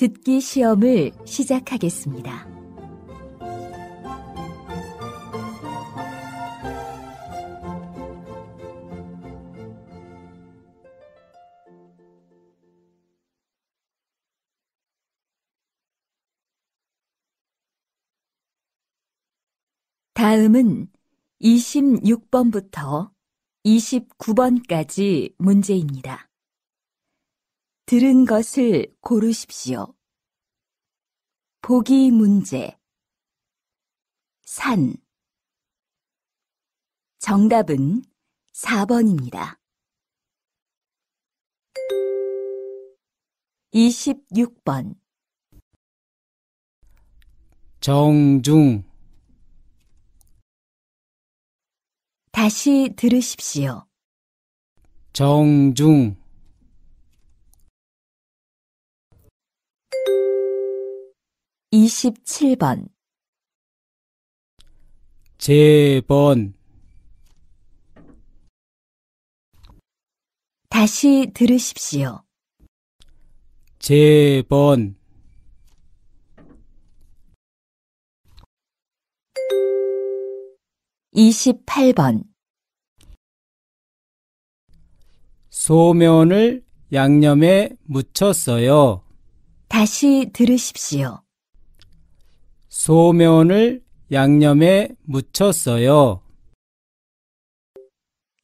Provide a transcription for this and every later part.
듣기 시험을 시작하겠습니다. 다음은 26번부터 29번까지 문제입니다. 들은 것을 고르십시오. 보기 문제 산 정답은 4번입니다. 26번 정중 다시 들으십시오. 정중 27번 제 번 다시 들으십시오. 제번 2 8번 소면을 양념에 묻혔어요. 다시 들으십시오. 소면을 양념에 묻혔어요.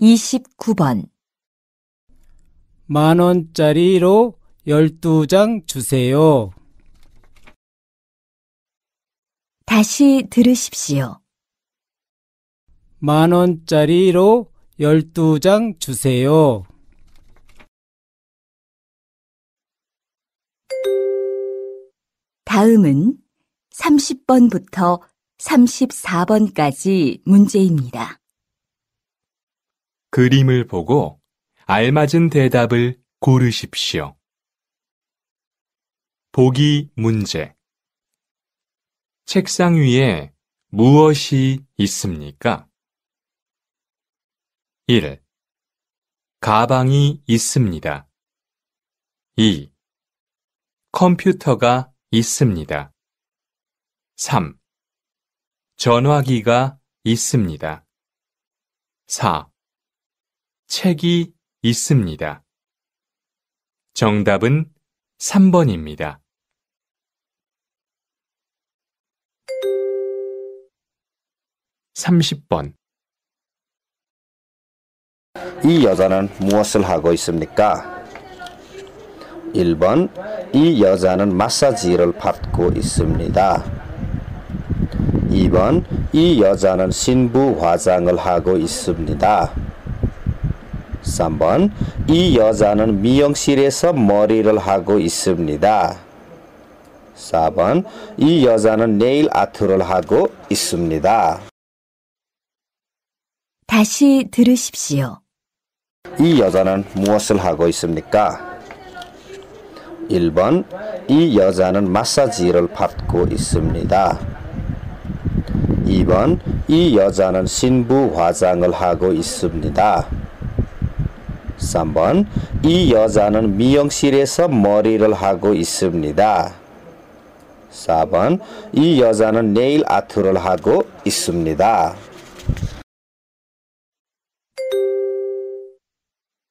29번 만 원짜리로 12장 주세요. 다시 들으십시오. 만 원짜리로 12장 주세요. '다음은' 30번부터 34번까지 문제입니다. 그림을 보고 알맞은 대답을 고르십시오. 보기 문제. 책상 위에 무엇이 있습니까? 1. 가방이 있습니다. 2. 컴퓨터가 있습니다. 3. 전화기가 있습니다. 4. 책이 있습니다. 정답은 3번입니다. 3 0 번이 여자는 무엇을 하고 있습니까? 1번 이 여자는 마사지를 받고 있습니다. 2번 이 여자는 신부 화장을 하고 있습니다. 3번 이 여자는 미용실에서 머리를 하고 있습니다. 4번 이 여자는 네일 아트를 하고 있습니다. 다시 들으십시오. 이 여자는 무엇을 하고 있습니까? 1번 이 여자는 마사지를 받고 있습니다. 2번 이 여자는 신부 화장을 하고 있습니다. 3번 이 여자는 미용실에서 머리를 하고 있습니다. 4번 이 여자는 네일 아트를 하고 있습니다.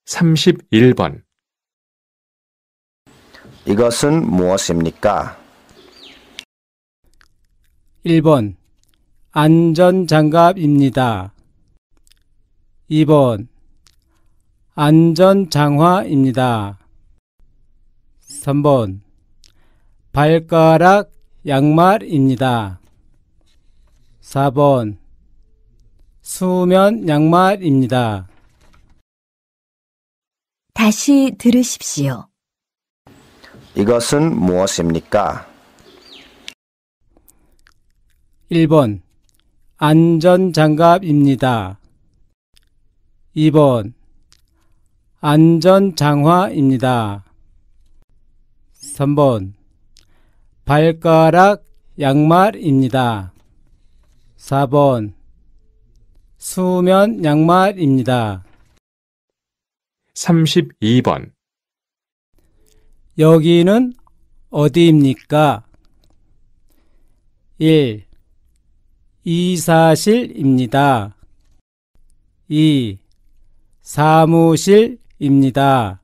31번 이것은 무엇입니까? 1번 안전장갑입니다. 2번 안전장화입니다. 3번 발가락 양말입니다. 4번 수면 양말입니다. 다시 들으십시오. 이것은 무엇입니까? 1번 안전장갑입니다. 2번 안전장화입니다. 3번 발가락 양말입니다. 4번 수면 양말입니다. 32번 여기는 어디입니까? 1. 이 사실입니다. 2. 사무실입니다.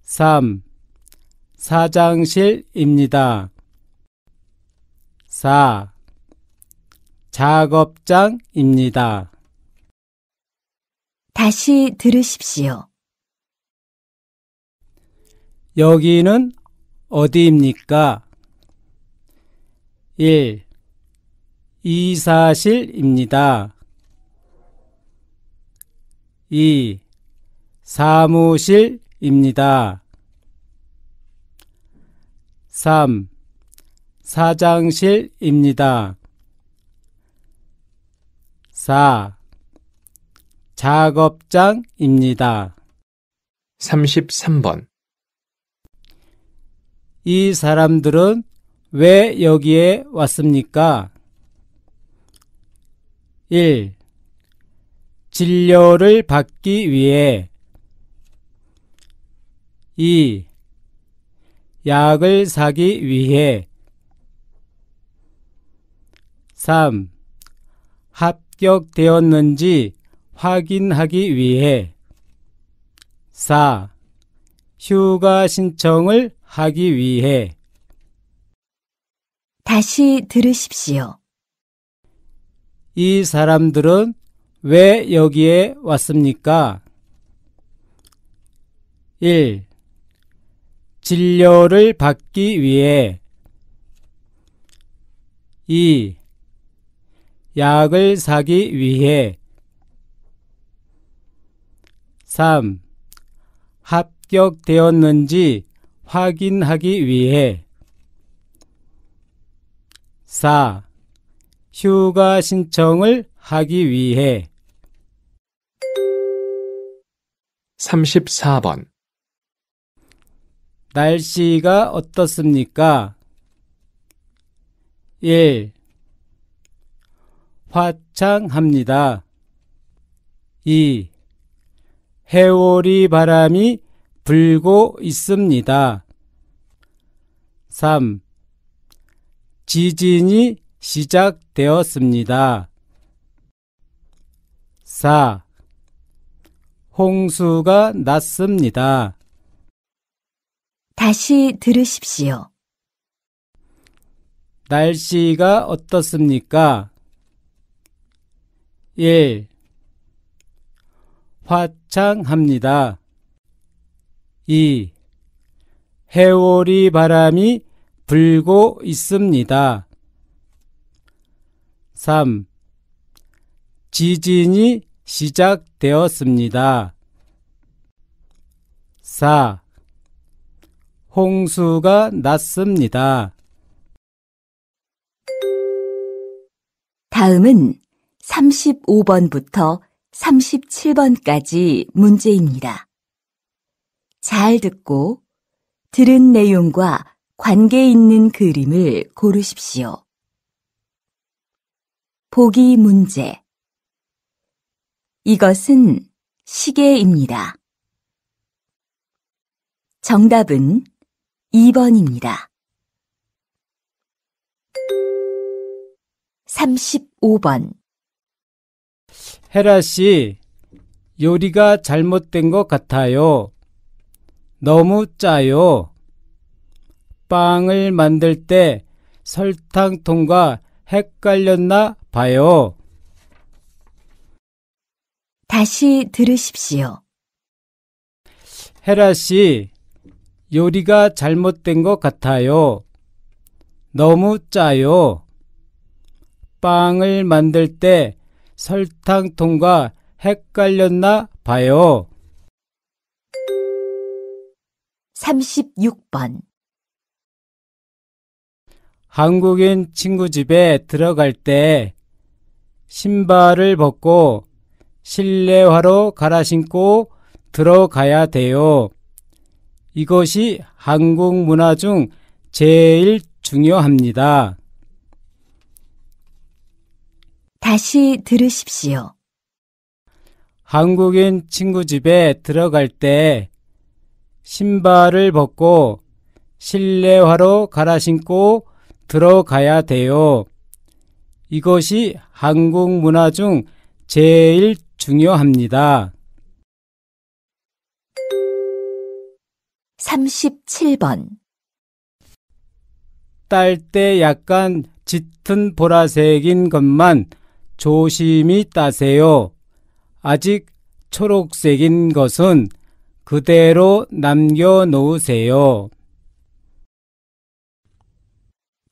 3. 사장실입니다. 4. 작업장입니다. 다시 들으십시오. 여기는 어디입니까? 1. 이사실입니다. 이 사무실입니다. 3. 사장실입니다. 4. 작업장입니다. 33번 이 사람들은 왜 여기에 왔습니까? 1. 진료를 받기 위해 2. 약을 사기 위해 3. 합격되었는지 확인하기 위해 4. 휴가 신청을 하기 위해 다시 들으십시오. 이 사람들은 왜 여기에 왔습니까? 1. 진료를 받기 위해 2. 약을 사기 위해 3. 합격되었는지 확인하기 위해 4. 휴가 신청을 하기 위해 34번 날씨가 어떻습니까? 1. 화창합니다. 2. 해오리 바람이 불고 있습니다. 3. 지진이 시작되었습니다. 4. 홍수가 났습니다. 다시 들으십시오. 날씨가 어떻습니까? 1. 화창합니다. 2. 해오리 바람이 불고 있습니다. 3. 지진이 시작되었습니다. 4. 홍수가 났습니다. 다음은 35번부터 37번까지 문제입니다. 잘 듣고 들은 내용과 관계 있는 그림을 고르십시오. 보기 문제. 이것은 시계입니다. 정답은 2번입니다. 35번. 헤라 씨, 요리가 잘못된 것 같아요. 너무 짜요. 빵을 만들 때 설탕통과 헷갈렸나 봐요. 다시 들으십시오. 헤라 씨, 요리가 잘못된 것 같아요. 너무 짜요. 빵을 만들 때 설탕통과 헷갈렸나 봐요. 36번 한국인 친구 집에 들어갈 때 신발을 벗고 실내화로 갈아 신고 들어가야 돼요. 이것이 한국 문화 중 제일 중요합니다. 다시 들으십시오. 한국인 친구 집에 들어갈 때 신발을 벗고 실내화로 갈아 신고 들어가야 돼요. 이것이 한국 문화 중 제일 중요합니다. 37번 딸 때 약간 짙은 보라색인 것만 조심히 따세요. 아직 초록색인 것은 그대로 남겨놓으세요.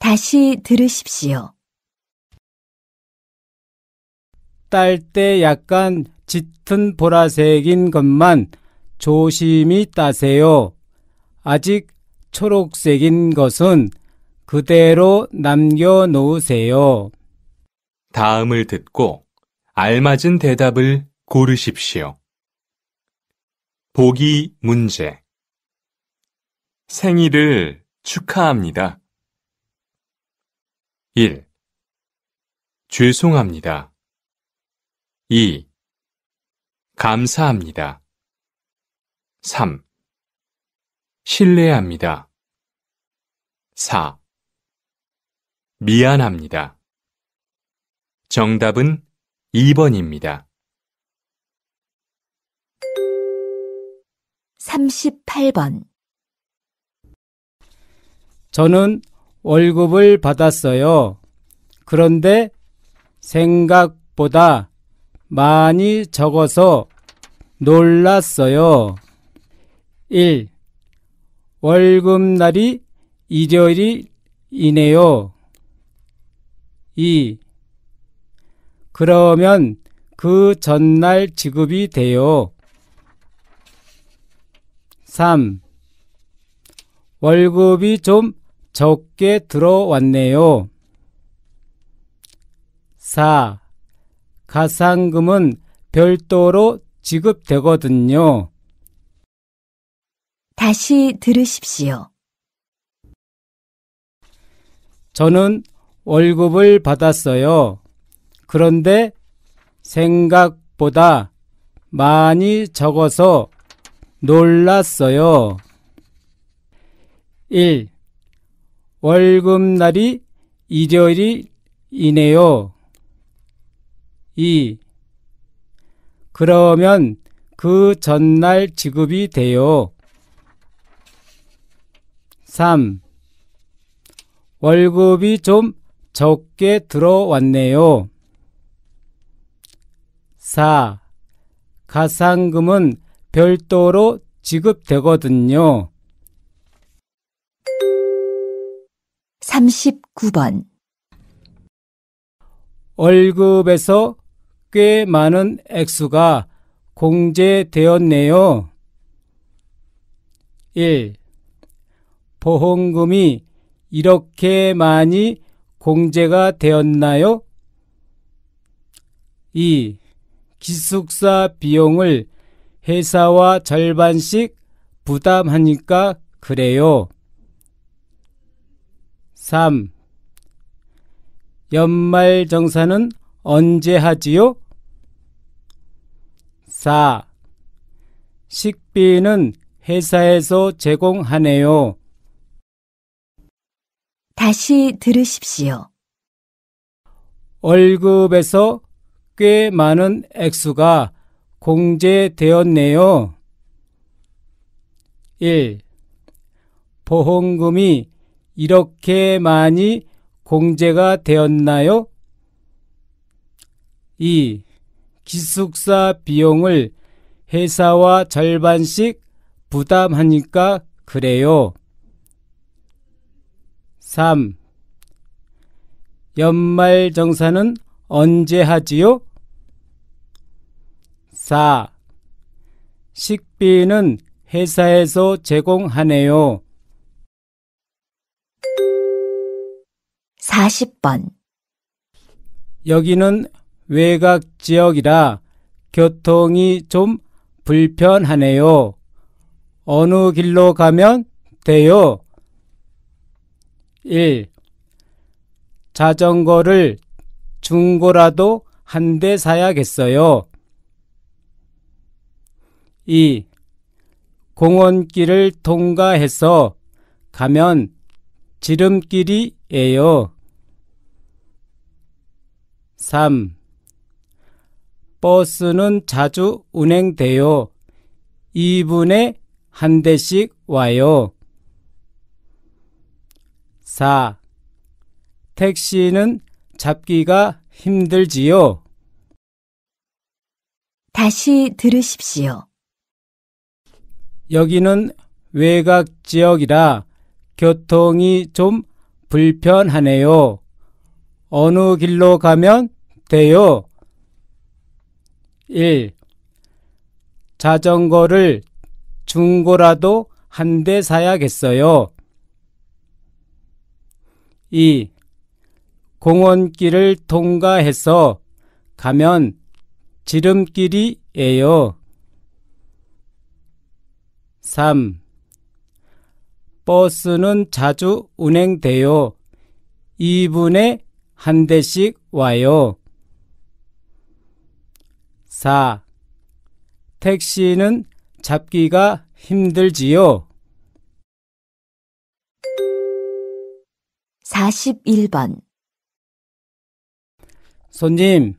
다시 들으십시오. 딸때 약간 짙은 보라색인 것만 조심히 따세요. 아직 초록색인 것은 그대로 남겨놓으세요. 다음을 듣고 알맞은 대답을 고르십시오. 보기 문제. 생일을 축하합니다. 1. 죄송합니다. 2. 감사합니다. 3. 신뢰합니다. 4. 미안합니다. 정답은 2번입니다. 38번 저는 월급을 받았어요. 그런데 생각보다 많이 적어서 놀랐어요. 1. 월급날이 일요일이네요. 2. 그러면 그 전날 지급이 돼요. 3. 월급이 좀 적게 들어왔네요. 4. 가산금은 별도로 지급되거든요. 다시 들으십시오. 저는 월급을 받았어요. 그런데 생각보다 많이 적어서 놀랐어요. 1. 월급날이 일요일이네요. 2. 그러면 그 전날 지급이 돼요. 3. 월급이 좀 적게 들어왔네요. 4. 가상금은 별도로 지급되거든요. 39번 월급에서 꽤 많은 액수가 공제되었네요. 1. 보험금이 이렇게 많이 공제가 되었나요? 2. 기숙사 비용을 회사와 절반씩 부담하니까 그래요. 3. 연말 정산은 언제 하지요? 4. 식비는 회사에서 제공하네요. 다시 들으십시오. 월급에서 꽤 많은 액수가 공제되었네요. 1. 보험금이 이렇게 많이 공제가 되었나요? 이 기숙사 비용을 회사와 절반씩 부담하니까 그래요. 3. 연말 정산은 언제 하지요? 4. 식비는 회사에서 제공하네요. 40번 여기는 외곽 지역이라 교통이 좀 불편하네요. 어느 길로 가면 돼요? 1. 자전거를 중고라도 한 대 사야겠어요. 2. 공원길을 통과해서 가면 지름길이에요. 3. 버스는 자주 운행돼요. 2분에 한 대씩 와요. 4. 택시는 잡기가 힘들지요. 다시 들으십시오. 여기는 외곽 지역이라 교통이 좀 불편하네요. 어느 길로 가면 돼요? 1. 자전거를 중고라도 한 대 사야겠어요. 2. 공원길을 통과해서 가면 지름길이에요. 3. 버스는 자주 운행돼요. 2분에 한 대씩 와요. 4. 택시는 잡기가 힘들지요. 41번 손님,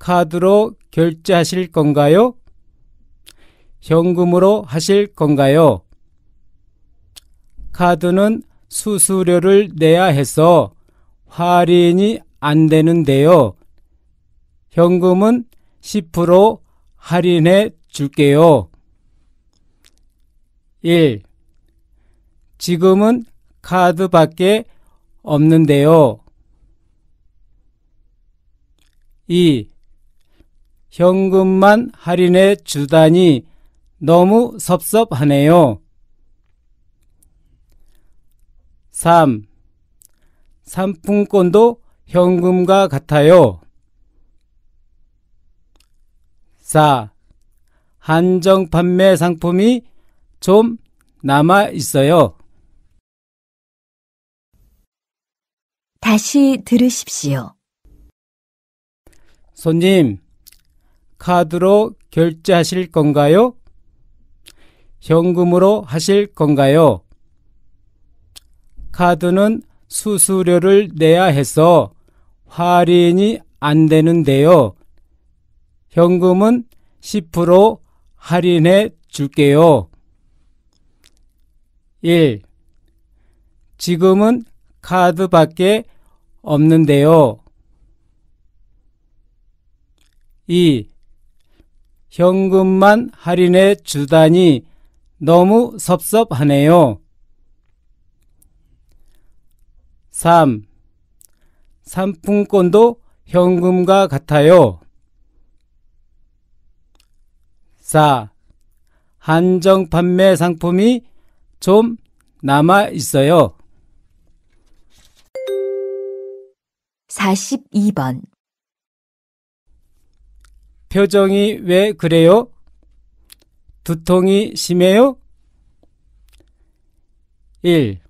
카드로 결제하실 건가요? 현금으로 하실 건가요? 카드는 수수료를 내야 해서 할인이 안 되는데요. 현금은 10% 할인해 줄게요. 1. 지금은 카드밖에 없는데요. 2. 현금만 할인해 주다니 너무 섭섭하네요. 3. 상품권도 현금과 같아요. 4. 한정 판매 상품이 좀 남아 있어요. 다시 들으십시오. 손님, 카드로 결제하실 건가요? 현금으로 하실 건가요? 카드는 수수료를 내야 해서 할인이 안 되는데요. 현금은 10% 할인해 줄게요. 1. 지금은 카드밖에 없는데요. 2. 현금만 할인해 주다니 너무 섭섭하네요. 3. 상품권도 현금과 같아요. 4. 한정 판매 상품이 좀 남아 있어요. 42번 표정이 왜 그래요? 두통이 심해요? 1.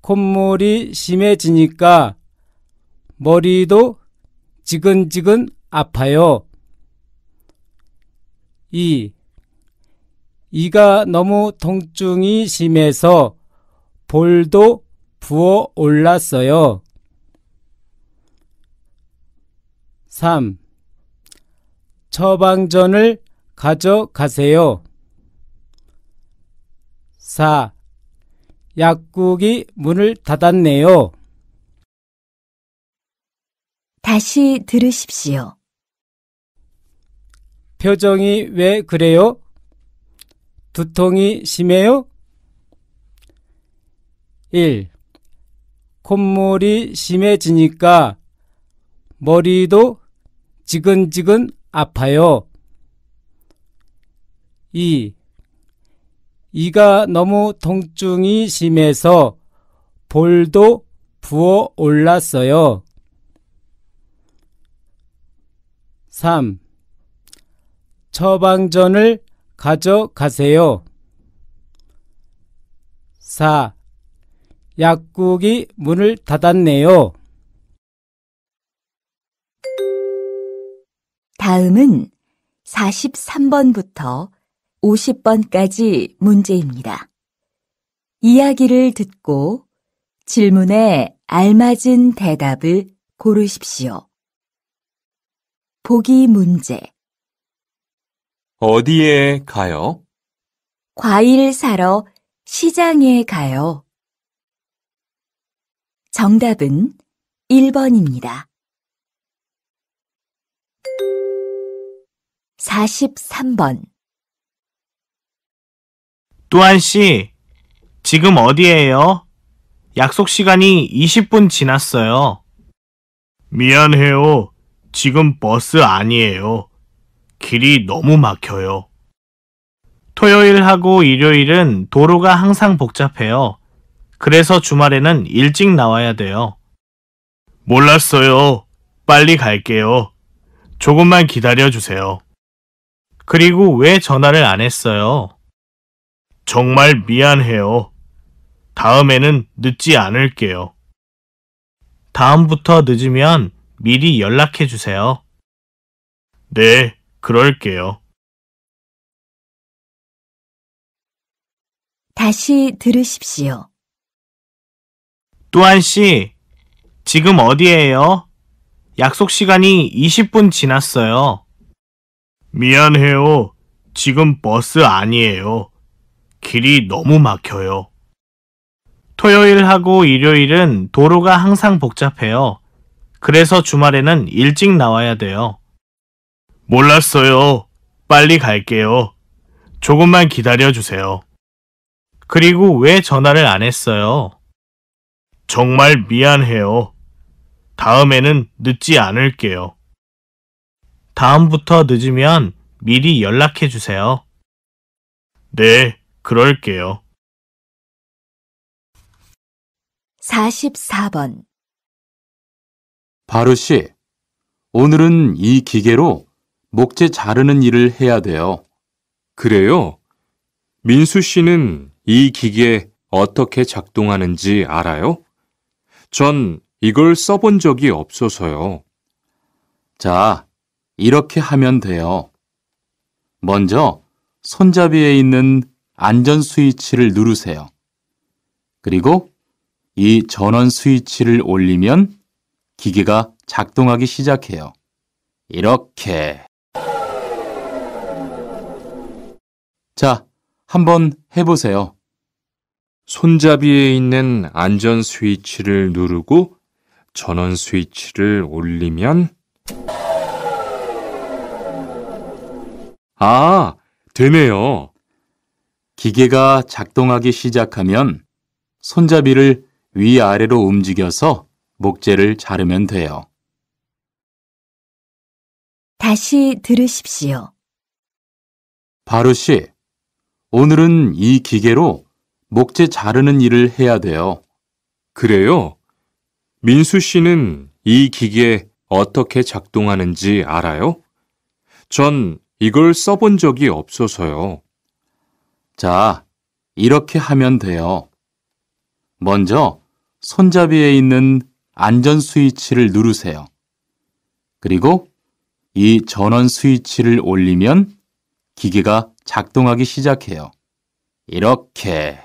콧물이 심해지니까 머리도 지근지근 아파요. 2. 이가 너무 통증이 심해서 볼도 부어 올랐어요. 3. 처방전을 가져가세요. 4. 약국이 문을 닫았네요. 다시 들으십시오. 표정이 왜 그래요? 두통이 심해요? 1. 콧물이 심해지니까 머리도 지근지근 아파요. 2. 이가 너무 통증이 심해서 볼도 부어 올랐어요. 3. 처방전을 가져가세요. 4. 약국이 문을 닫았네요. 다음은 43번부터 50번까지 문제입니다. 이야기를 듣고 질문에 알맞은 대답을 고르십시오. 보기 문제 어디에 가요? 과일 사러 시장에 가요. 정답은 1번입니다. 43번 또한 씨, 지금 어디에요? 약속 시간이 20분 지났어요. 미안해요. 지금 버스 아니에요. 길이 너무 막혀요. 토요일하고 일요일은 도로가 항상 복잡해요. 그래서 주말에는 일찍 나와야 돼요. 몰랐어요. 빨리 갈게요. 조금만 기다려주세요. 그리고 왜 전화를 안 했어요? 정말 미안해요. 다음에는 늦지 않을게요. 다음부터 늦으면 미리 연락해 주세요. 네, 그럴게요. 다시 들으십시오. 또한 씨, 지금 어디에요? 약속 시간이 20분 지났어요. 미안해요. 지금 버스 아니에요. 길이 너무 막혀요. 토요일하고 일요일은 도로가 항상 복잡해요. 그래서 주말에는 일찍 나와야 돼요. 몰랐어요. 빨리 갈게요. 조금만 기다려주세요. 그리고 왜 전화를 안 했어요? 정말 미안해요. 다음에는 늦지 않을게요. 다음부터 늦으면 미리 연락해 주세요. 네, 그럴게요. 44번 바르 씨, 오늘은 이 기계로 목재 자르는 일을 해야 돼요. 그래요? 민수 씨는 이 기계 어떻게 작동하는지 알아요? 전 이걸 써본 적이 없어서요. 자, 이렇게 하면 돼요. 먼저 손잡이에 있는 안전 스위치를 누르세요. 그리고 이 전원 스위치를 올리면 기계가 작동하기 시작해요. 이렇게. 자, 한번 해보세요. 손잡이에 있는 안전 스위치를 누르고 전원 스위치를 올리면 아, 되네요. 기계가 작동하기 시작하면 손잡이를 위아래로 움직여서 목재를 자르면 돼요. 다시 들으십시오. 바루 씨, 오늘은 이 기계로 목재 자르는 일을 해야 돼요. 그래요? 민수 씨는 이 기계 어떻게 작동하는지 알아요? 전 이걸 써본 적이 없어서요. 자, 이렇게 하면 돼요. 먼저 손잡이에 있는 안전 스위치를 누르세요. 그리고 이 전원 스위치를 올리면 기계가 작동하기 시작해요. 이렇게.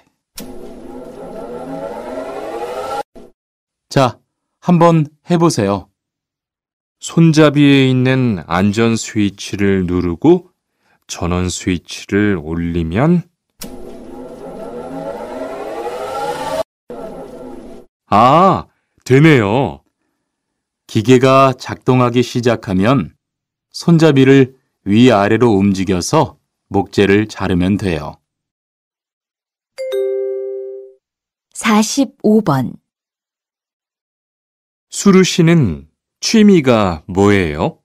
자, 한번 해보세요. 손잡이에 있는 안전 스위치를 누르고 전원 스위치를 올리면 아, 되네요. 기계가 작동하기 시작하면 손잡이를 위아래로 움직여서 목재를 자르면 돼요. 45번 수루 씨는 취미가 뭐예요?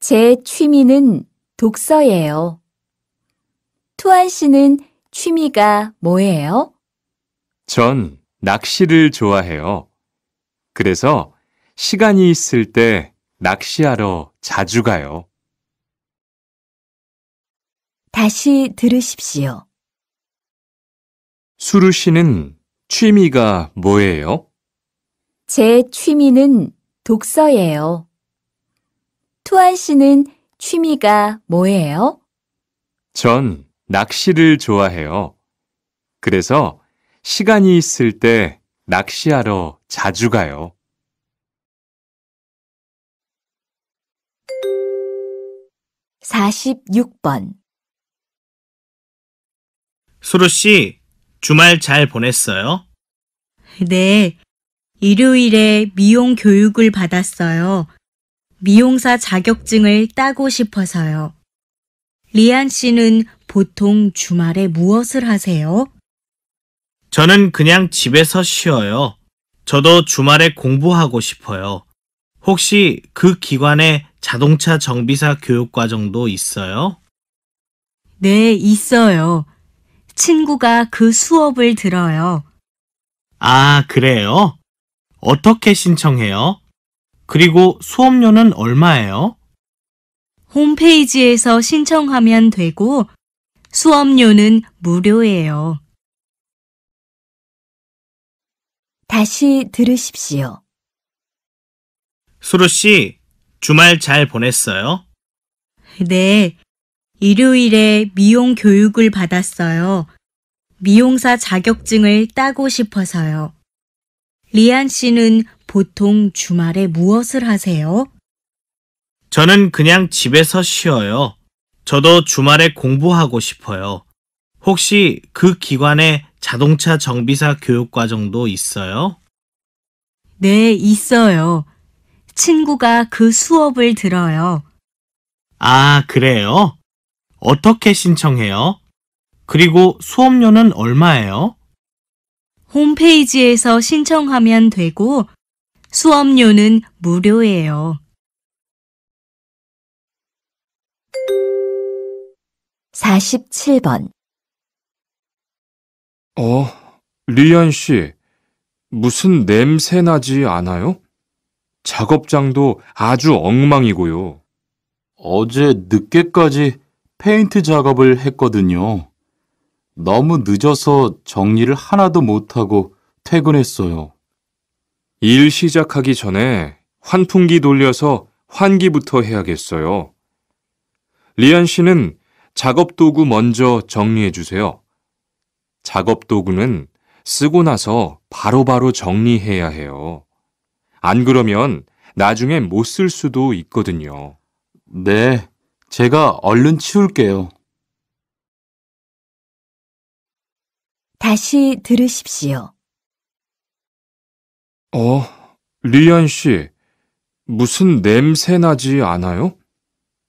제 취미는 독서예요. 투안 씨는 취미가 뭐예요? 전 낚시를 좋아해요. 그래서 시간이 있을 때 낚시하러 자주 가요. 다시 들으십시오. 수루 씨는 취미가 뭐예요? 제 취미는 독서예요. 투안 씨는 취미가 뭐예요? 전 낚시를 좋아해요. 그래서 시간이 있을 때 낚시하러 자주 가요. 사십번 수루 씨, 주말 잘 보냈어요? 네. 일요일에 미용 교육을 받았어요. 미용사 자격증을 따고 싶어서요. 리안 씨는 보통 주말에 무엇을 하세요? 저는 그냥 집에서 쉬어요. 저도 주말에 공부하고 싶어요. 혹시 그 기관에 자동차 정비사 교육 과정도 있어요? 네, 있어요. 친구가 그 수업을 들어요. 아, 그래요? 어떻게 신청해요? 그리고 수업료는 얼마예요? 홈페이지에서 신청하면 되고 수업료는 무료예요. 다시 들으십시오. 수루 씨, 주말 잘 보냈어요? 네, 일요일에 미용 교육을 받았어요. 미용사 자격증을 따고 싶어서요. 리안 씨는 보통 주말에 무엇을 하세요? 저는 그냥 집에서 쉬어요. 저도 주말에 공부하고 싶어요. 혹시 그 기관에 자동차 정비사 교육과정도 있어요? 네, 있어요. 친구가 그 수업을 들어요. 아, 그래요? 어떻게 신청해요? 그리고 수업료는 얼마예요? 홈페이지에서 신청하면 되고 수업료는 무료예요. 47번 어, 리안 씨, 무슨 냄새 나지 않아요? 작업장도 아주 엉망이고요. 어제 늦게까지 페인트 작업을 했거든요. 너무 늦어서 정리를 하나도 못하고 퇴근했어요. 일 시작하기 전에 환풍기 돌려서 환기부터 해야겠어요. 리안 씨는 작업 도구 먼저 정리해 주세요. 작업 도구는 쓰고 나서 바로바로 바로 정리해야 해요. 안 그러면 나중에 못 쓸 수도 있거든요. 네. 제가 얼른 치울게요. 다시 들으십시오. 어, 리안 씨, 무슨 냄새 나지 않아요?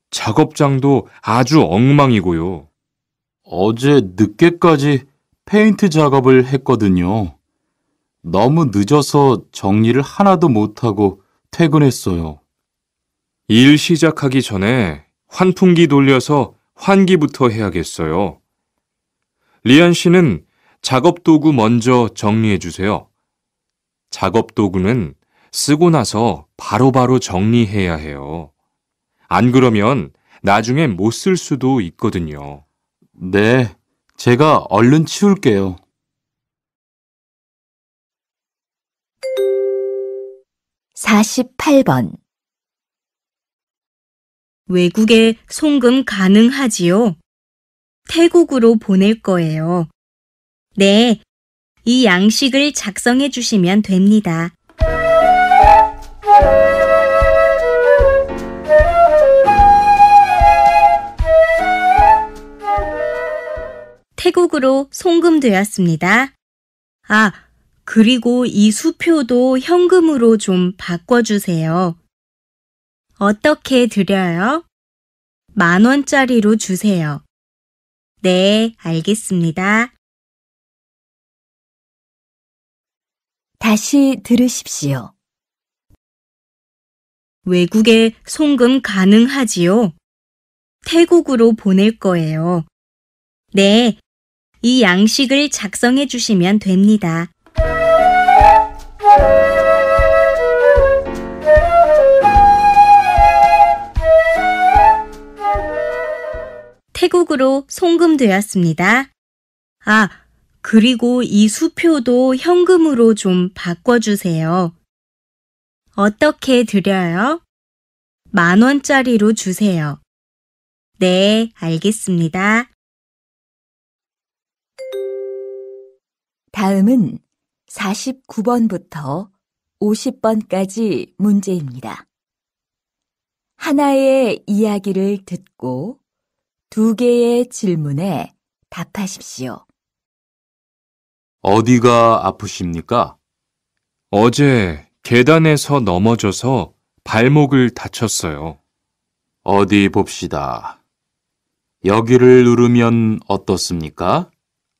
작업장도 아주 엉망이고요. 어제 늦게까지 페인트 작업을 했거든요. 너무 늦어서 정리를 하나도 못하고 퇴근했어요. 일 시작하기 전에 환풍기 돌려서 환기부터 해야겠어요. 리안 씨는 작업 도구 먼저 정리해 주세요. 작업 도구는 쓰고 나서 바로바로 바로 정리해야 해요. 안 그러면 나중에 못 쓸 수도 있거든요. 네, 제가 얼른 치울게요. 4 8번 외국에 송금 가능하지요? 태국으로 보낼 거예요. 네, 이 양식을 작성해 주시면 됩니다. 태국으로 송금되었습니다. 아, 그리고 이 수표도 현금으로 좀 바꿔주세요. 어떻게 드려요? 만 원짜리로 주세요. 네, 알겠습니다. 다시 들으십시오. 외국에 송금 가능하지요? 태국으로 보낼 거예요. 네, 이 양식을 작성해 주시면 됩니다. 태국으로 송금되었습니다. 아, 그리고 이 수표도 현금으로 좀 바꿔주세요. 어떻게 드려요? 만원짜리로 주세요. 네, 알겠습니다. 다음은 49번부터 50번까지 문제입니다. 하나의 이야기를 듣고 두 개의 질문에 답하십시오. 어디가 아프십니까? 어제 계단에서 넘어져서 발목을 다쳤어요. 어디 봅시다. 여기를 누르면 어떻습니까?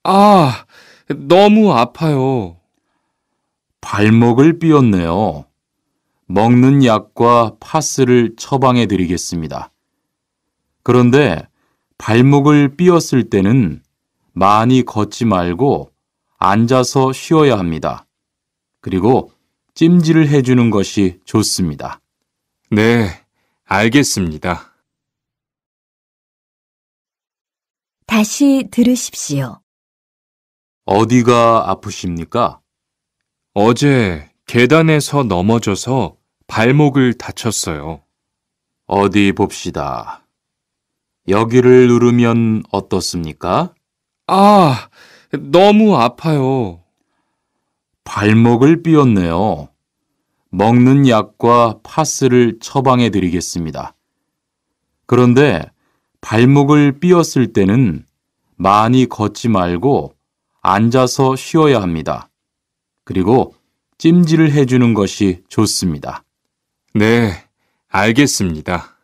아, 너무 아파요. 발목을 삐었네요. 먹는 약과 파스를 처방해 드리겠습니다. 그런데 발목을 삐었을 때는 많이 걷지 말고 앉아서 쉬어야 합니다. 그리고 찜질을 해주는 것이 좋습니다. 네, 알겠습니다. 다시 들으십시오. 어디가 아프십니까? 어제 계단에서 넘어져서 발목을 다쳤어요. 어디 봅시다. 여기를 누르면 어떻습니까? 아, 너무 아파요. 발목을 삐었네요. 먹는 약과 파스를 처방해 드리겠습니다. 그런데 발목을 삐었을 때는 많이 걷지 말고 앉아서 쉬어야 합니다. 그리고 찜질을 해주는 것이 좋습니다. 네, 알겠습니다.